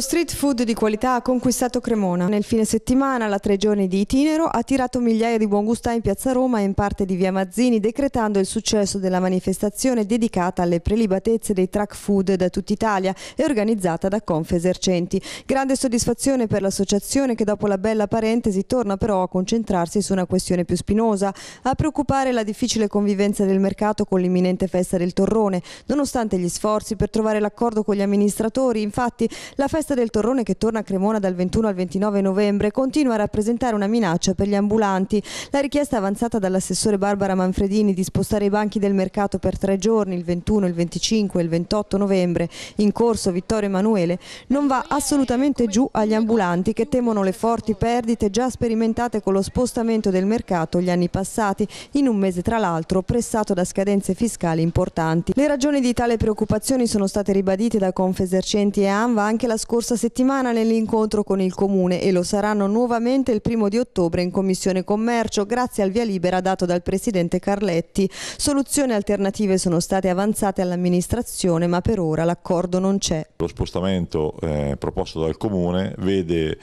street food di qualità ha conquistato Cremona. Nel fine settimana la tre giorni di Itinero ha tirato migliaia di buon gustà in piazza Roma e in parte di via Mazzini decretando il successo della manifestazione dedicata alle prelibatezze dei track food da tutta Italia e organizzata da Confesercenti. Grande soddisfazione per l'associazione che dopo la bella parentesi torna però a concentrarsi su una questione più spinosa. A preoccupare la difficile convivenza del mercato con l'imminente festa del torrone. Nonostante gli sforzi per trovare l'accordo con gli amministratori, infatti la festa peste del torrone che torna a Cremona dal 21 al 29 novembre continua a rappresentare una minaccia per gli ambulanti. La richiesta avanzata dall'assessore Barbara Manfredini di spostare i banchi del mercato per tre giorni, il 21, il 25 e il 28 novembre, in corso Vittorio Emanuele, non va assolutamente giù agli ambulanti che temono le forti perdite già sperimentate con lo spostamento del mercato gli anni passati, in un mese tra l'altro pressato da scadenze fiscali importanti. Le ragioni di tale preoccupazione sono state ribadite da Confesercenti e ANVA anche la scorsa scorsa settimana nell'incontro con il Comune e lo saranno nuovamente il primo di ottobre in Commissione Commercio grazie al via libera dato dal Presidente Carletti. Soluzioni alternative sono state avanzate all'amministrazione ma per ora l'accordo non c'è. Lo spostamento eh, proposto dal Comune vede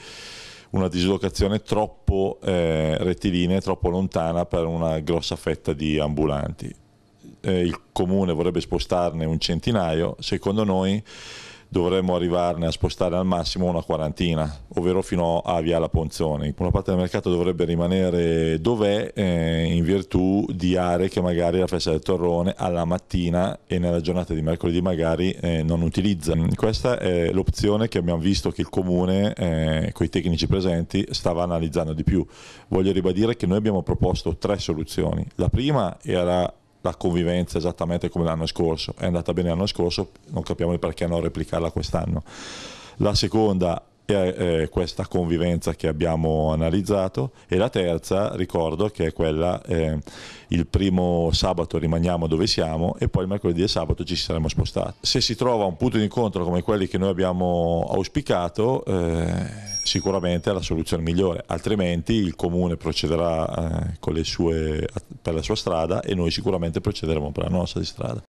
una dislocazione troppo eh, rettilinea, troppo lontana per una grossa fetta di ambulanti. Eh, il comune vorrebbe spostarne un centinaio, secondo noi dovremmo arrivarne a spostare al massimo una quarantina, ovvero fino a Viale Ponzoni. Una parte del mercato dovrebbe rimanere dov'è eh, in virtù di aree che magari la festa del torrone alla mattina e nella giornata di mercoledì magari eh, non utilizza. Questa è l'opzione che abbiamo visto che il comune eh, con i tecnici presenti stava analizzando di più. Voglio ribadire che noi abbiamo proposto tre soluzioni. La prima era la convivenza esattamente come l'anno scorso. È andata bene l'anno scorso, non capiamo il perché non replicarla quest'anno. La seconda è, è eh, questa convivenza che abbiamo analizzato e la terza, ricordo, che è quella eh, il primo sabato rimaniamo dove siamo e poi mercoledì e sabato ci saremo spostati. Se si trova un punto di incontro come quelli che noi abbiamo auspicato, eh, sicuramente è la soluzione migliore, altrimenti il comune procederà eh, con le sue attività per la sua strada e noi sicuramente procederemo per la nostra di strada.